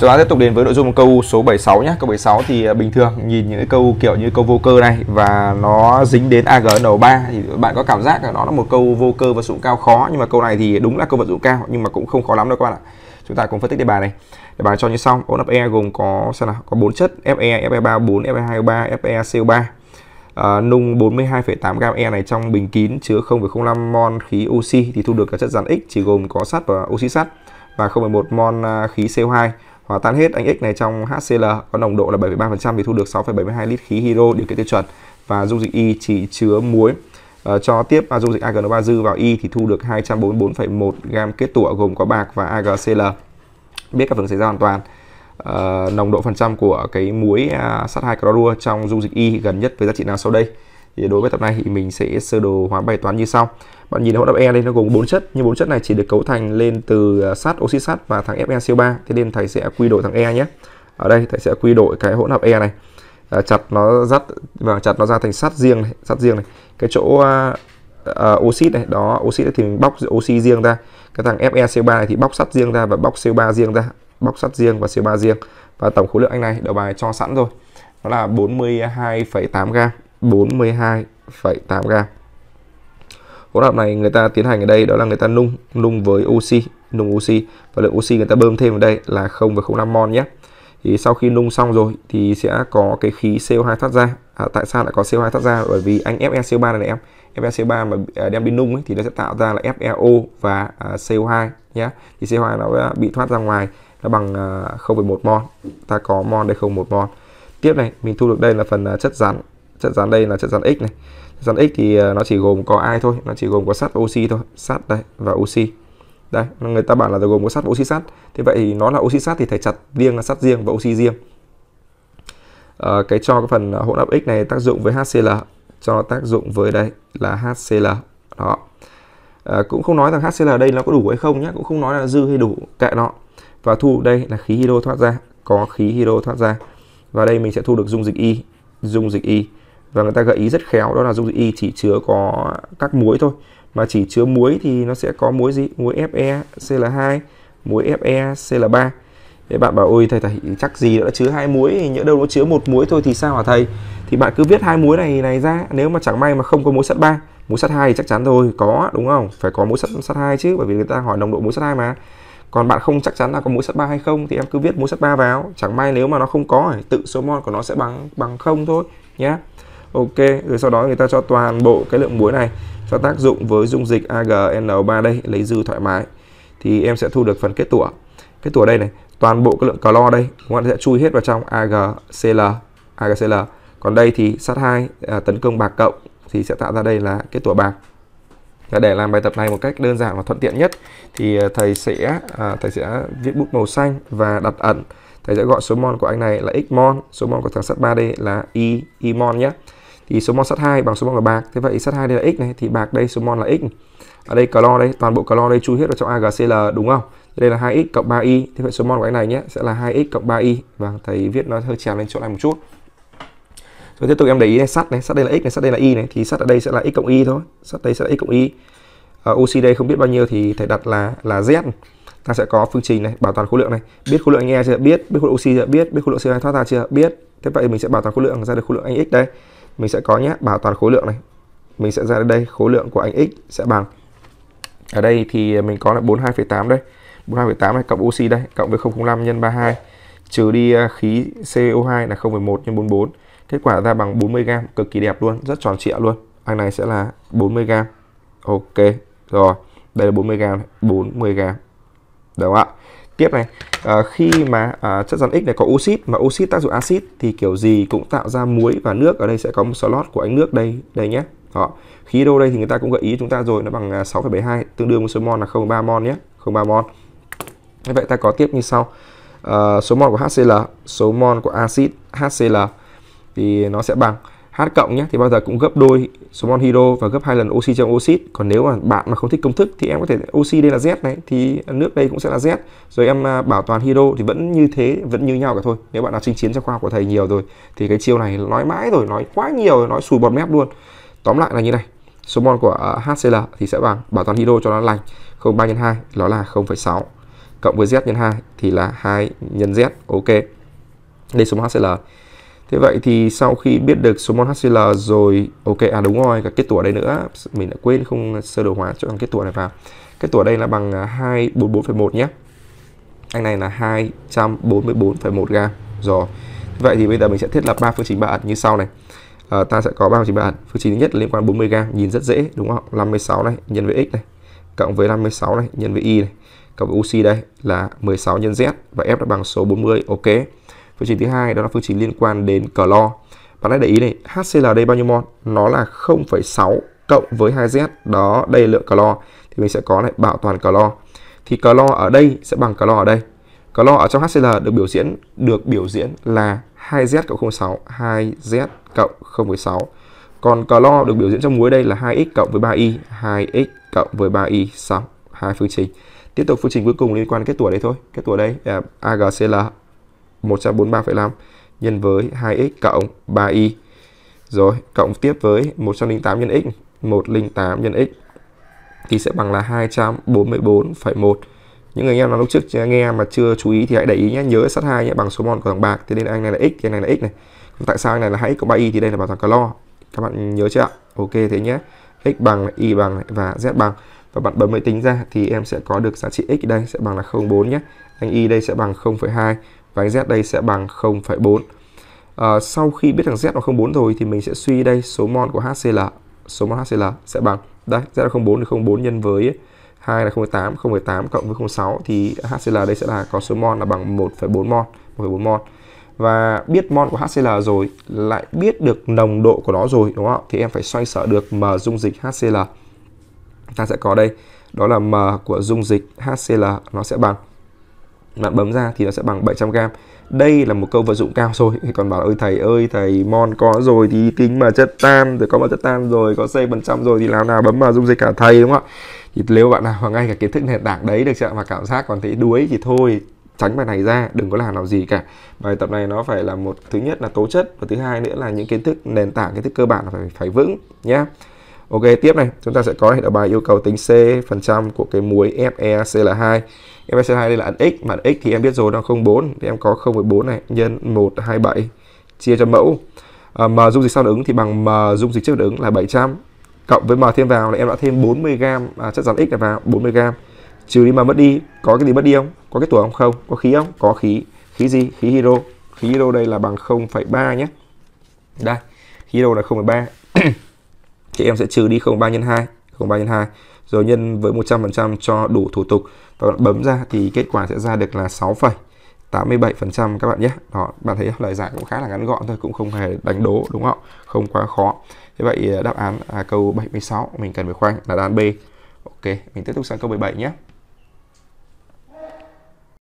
Chúng ta tiếp tục đến với nội dung câu số 76 nhé. Câu 76 thì à, bình thường nhìn những cái câu kiểu như câu vô cơ này và nó dính đến AGN3 thì bạn có cảm giác là nó là một câu vô cơ vật dụng cao khó nhưng mà câu này thì đúng là câu vật dụng cao nhưng mà cũng không khó lắm đâu các bạn ạ. Chúng ta cùng phân tích đề bài này. Đề bài cho như sau, ôn Fe gồm có sao nào? Có bốn chất Fe, Fe34, Fe23, FeCO3. À, nung 42,8 gam E này trong bình kín chứa 0,05 mol khí oxy thì thu được các chất rắn X chỉ gồm có sắt và oxy sắt và 0,1 mol à, khí CO2 hòa tan hết anh X này trong HCl có nồng độ là 7,3% thì thu được 6,72 lít khí hydro điều kiện tiêu chuẩn và dung dịch Y chỉ chứa muối à, cho tiếp à, dung dịch agno 3 dư vào Y thì thu được 244,1 gam kết tủa gồm có bạc và AgCl biết các phần xảy ra hoàn toàn à, nồng độ phần trăm của cái muối à, sắt 2 clorua trong dung dịch Y gần nhất với giá trị nào sau đây thì đối với tập này thì mình sẽ sơ đồ hóa bài toán như sau bạn nhìn hỗn hợp E đây nó gồm bốn chất nhưng bốn chất này chỉ được cấu thành lên từ à, sắt oxy sắt và thằng FeCO3 thế nên thầy sẽ quy đổi thằng E nhé ở đây thầy sẽ quy đổi cái hỗn hợp E này à, chặt nó dắt và chặt nó ra thành sắt riêng này sắt riêng này cái chỗ uh, uh, oxit này đó oxit thì mình bóc oxy riêng ra cái thằng FeCO3 này thì bóc sắt riêng ra và bóc CO3 riêng ra bóc sắt riêng và CO3 riêng và tổng khối lượng anh này đầu bài cho sẵn rồi nó là 42,8 gram 42,8 gram hỗn hợp này người ta tiến hành ở đây đó là người ta nung nung với oxy nung oxy và lượng oxy người ta bơm thêm ở đây là 0 và 0,5 mol nhé thì sau khi nung xong rồi thì sẽ có cái khí CO2 thoát ra à, tại sao lại có CO2 thoát ra bởi vì anh FeCO3 này, này em FeCO3 mà à, đem đi nung ấy, thì nó sẽ tạo ra là FeO và CO2 à, nhé thì CO2 nó à, bị thoát ra ngoài nó bằng uh, 0,1 mol ta có mol đây 0,1 mol tiếp này mình thu được đây là phần chất rắn trận dàn đây là trận dàn x này dàn x thì ờ, nó chỉ gồm có ai thôi nó chỉ gồm có sắt oxy thôi sắt đây và oxy đây người ta bảo là gồm có sắt và oxy sắt thế vậy thì nó là oxy sắt thì thầy chặt riêng là sắt riêng và oxy riêng à, cái cho cái phần hỗn hợp x này tác dụng với HCl cho tác dụng với đây là HCl đó à, cũng không nói rằng HCl ở đây nó có đủ hay không nhé cũng không nói là dư hay đủ kệ nó và thu đây là khí hydro thoát ra có khí hydro thoát ra và đây mình sẽ thu được dung dịch y dung dịch y và người ta gợi ý rất khéo đó là dung dịch y chỉ chứa có các muối thôi mà chỉ chứa muối thì nó sẽ có muối gì muối fecl Cl2 muối fecl Cl3 Thế bạn bảo ôi thầy thầy chắc gì đã chứa hai muối nhỡ đâu nó chứa một muối thôi thì sao hả thầy thì bạn cứ viết hai muối này này ra nếu mà chẳng may mà không có muối sắt 3 muối sắt 2 thì chắc chắn rồi có đúng không phải có muối sắt sắt 2 chứ bởi vì người ta hỏi nồng độ muối sắt 2 mà còn bạn không chắc chắn là có muối sắt 3 hay không thì em cứ viết muối sắt 3 vào chẳng may nếu mà nó không có thì tự số mol của nó sẽ bằng bằng không thôi nhé yeah ok rồi sau đó người ta cho toàn bộ cái lượng muối này cho tác dụng với dung dịch AgNO3 đây lấy dư thoải mái thì em sẽ thu được phần kết tủa kết tủa đây này toàn bộ cái lượng clo đây các bạn sẽ chui hết vào trong AgCl AgCl còn đây thì sắt 2 à, tấn công bạc cộng thì sẽ tạo ra đây là kết tủa bạc và để làm bài tập này một cách đơn giản và thuận tiện nhất thì à, thầy sẽ à, thầy sẽ viết bút màu xanh và đặt ẩn thầy sẽ gọi số mol của anh này là x mol số mol của thằng sắt 3D là y y mol nhé thì số mol sắt 2 bằng số mol của bạc thế vậy sắt 2 đây là x này thì bạc đây số mol là x ở đây clo đây toàn bộ clo đây chui hết vào trong AgCl đúng không đây là 2x cộng 3y thế vậy số mol của anh này nhé sẽ là 2x cộng 3y và vâng, thầy viết nó hơi trèo lên chỗ này một chút rồi tiếp tục em để ý này sắt này sắt đây là x này sắt đây là y này thì sắt ở đây sẽ là x cộng y thôi sắt đây sẽ là x cộng y ở ờ, oxy đây không biết bao nhiêu thì thầy đặt là là z ta sẽ có phương trình này bảo toàn khối lượng này biết khối lượng anh e chưa biết biết khối lượng oxy chưa biết biết khối lượng CO2 thoát ra chưa biết thế vậy mình sẽ bảo toàn khối lượng ra được khối lượng anh x đây mình sẽ có nhé bảo toàn khối lượng này mình sẽ ra đến đây khối lượng của anh x sẽ bằng ở đây thì mình có là 42,8 đây 42,8 này cộng oxy đây cộng với 005 nhân 32 trừ đi à, khí CO2 là 0,1 nhân 44 kết quả ra bằng 40 gram cực kỳ đẹp luôn rất tròn trịa luôn anh này sẽ là 40 gram ok rồi đây là 40 gram 40 gram đúng không ạ tiếp này à, khi mà à, chất rắn X này có oxit mà oxit tác dụng axit thì kiểu gì cũng tạo ra muối và nước ở đây sẽ có một slot của ánh nước đây đây nhé đó khí đô đây thì người ta cũng gợi ý chúng ta rồi nó bằng 6,72 à, tương đương với số mol là 0,3 mol nhé 0,3 mol như vậy ta có tiếp như sau à, số mol của HCl số mol của axit HCl thì nó sẽ bằng H cộng nhé thì bao giờ cũng gấp đôi số mol hydro và gấp hai lần oxy trong oxit. Còn nếu mà bạn mà không thích công thức thì em có thể oxy đây là Z này thì nước đây cũng sẽ là Z. Rồi em à, bảo toàn hydro thì vẫn như thế, vẫn như nhau cả thôi. Nếu bạn nào chinh chiến trong khoa học của thầy nhiều rồi thì cái chiêu này nói mãi rồi, nói quá nhiều nói sùi bọt mép luôn. Tóm lại là như này. Số mol của à, HCl thì sẽ bằng bảo toàn hydro cho nó lành. 0,3 nhân 2 đó là 0,6 cộng với Z nhân 2 thì là 2 nhân Z. Ok. Đây số mol HCl Thế vậy thì sau khi biết được số mol HCl rồi, ok, à đúng rồi, cả kết tủa đây nữa, mình đã quên không sơ đồ hóa cho thằng kết tủa này vào. Kết tủa đây là bằng 244,1 à, nhé. Anh này là 244,1 gam. Rồi, vậy thì bây giờ mình sẽ thiết lập ba phương trình ba ẩn như sau này. À, ta sẽ có ba phương trình ba ẩn. Phương trình thứ nhất liên quan 40 gam, nhìn rất dễ, đúng không? 56 này, nhân với x này, cộng với 56 này, nhân với y này, cộng với UC đây là 16 nhân z và F đã bằng số 40, ok phương trình thứ hai đó là phương trình liên quan đến clo bạn hãy để ý này HCl đây bao nhiêu mol nó là 0,6 cộng với 2Z đó đây là lượng clo thì mình sẽ có lại bảo toàn clo thì clo ở đây sẽ bằng clo ở đây clo ở trong HCl được biểu diễn được biểu diễn là 2Z cộng 0,6 2Z cộng 0,6 còn clo được biểu diễn trong muối đây là 2x cộng với 3y 2x cộng với 3y xong hai phương trình tiếp tục phương trình cuối cùng liên quan đến kết tủa đây thôi kết tủa đây à, AgCl 143,5 nhân với 2x cộng 3y. Rồi, cộng tiếp với 108 nhân x, 108 nhân x thì sẽ bằng là 244,1. Những người anh em nào lúc trước nghe mà chưa chú ý thì hãy để ý nhé, nhớ sắt 2 nhé, bằng số mol của thằng bạc thế nên anh này là x, thì anh này là x này. Còn tại sao anh này là 2x cộng 3y thì đây là bảo thằng calo Các bạn nhớ chưa ạ? Ok thế nhé. x bằng y bằng và z bằng và bạn bấm máy tính ra thì em sẽ có được giá trị x đây sẽ bằng là 04 nhé. Anh y đây sẽ bằng 0,2 và Z đây sẽ bằng 0,4 à, ờ, sau khi biết rằng Z là 0,4 rồi thì mình sẽ suy đây số mol của HCl số mol HCl sẽ bằng đây Z là 0,4 thì 0,4 nhân với 2 là 0,8 0,8 cộng với 0,6 thì HCl đây sẽ là có số mol là bằng 1,4 mol 1,4 mol và biết mol của HCl rồi lại biết được nồng độ của nó rồi đúng không thì em phải xoay sở được m dung dịch HCl ta sẽ có đây đó là m của dung dịch HCl nó sẽ bằng bạn bấm ra thì nó sẽ bằng 700g đây là một câu vận dụng cao rồi còn bảo ơi thầy ơi thầy mon có rồi thì tính mà chất tan rồi có mà chất tan rồi có c phần trăm rồi thì làm nào bấm vào dung dịch cả thầy đúng không ạ thì nếu bạn nào mà ngay cả kiến thức nền tảng đấy được chưa mà cảm giác còn thấy đuối thì thôi tránh bài này ra đừng có làm nào gì cả bài tập này nó phải là một thứ nhất là tố chất và thứ hai nữa là những kiến thức nền tảng kiến thức cơ bản phải phải vững nhé Ok tiếp này chúng ta sẽ có hệ đạo bài yêu cầu tính C phần trăm của cái muối FeC là 2 FeC 2 đây là ẩn x mà ẩn x thì em biết rồi nó 04 thì em có 0,4 này nhân 127 chia cho mẫu à, M dung dịch sau ứng thì bằng M dung dịch trước ứng là 700 cộng với M thêm vào là em đã thêm 40 g à, chất rắn x này vào 40 g trừ đi mà mất đi có cái gì mất đi không có cái tuổi không không có khí không có khí khí gì khí hydro khí hydro đây là bằng 0,3 nhé đây khí hydro là 0,3 thì em sẽ trừ đi 03 nhân 2 03 nhân 2 rồi nhân với 100% cho đủ thủ tục và bạn bấm ra thì kết quả sẽ ra được là 6,87% các bạn nhé đó bạn thấy lời giải cũng khá là ngắn gọn thôi cũng không hề đánh đố đúng không không quá khó thế vậy à, đáp án à, câu 76 mình cần phải khoanh là đáp án B ok mình tiếp tục sang câu 17 nhé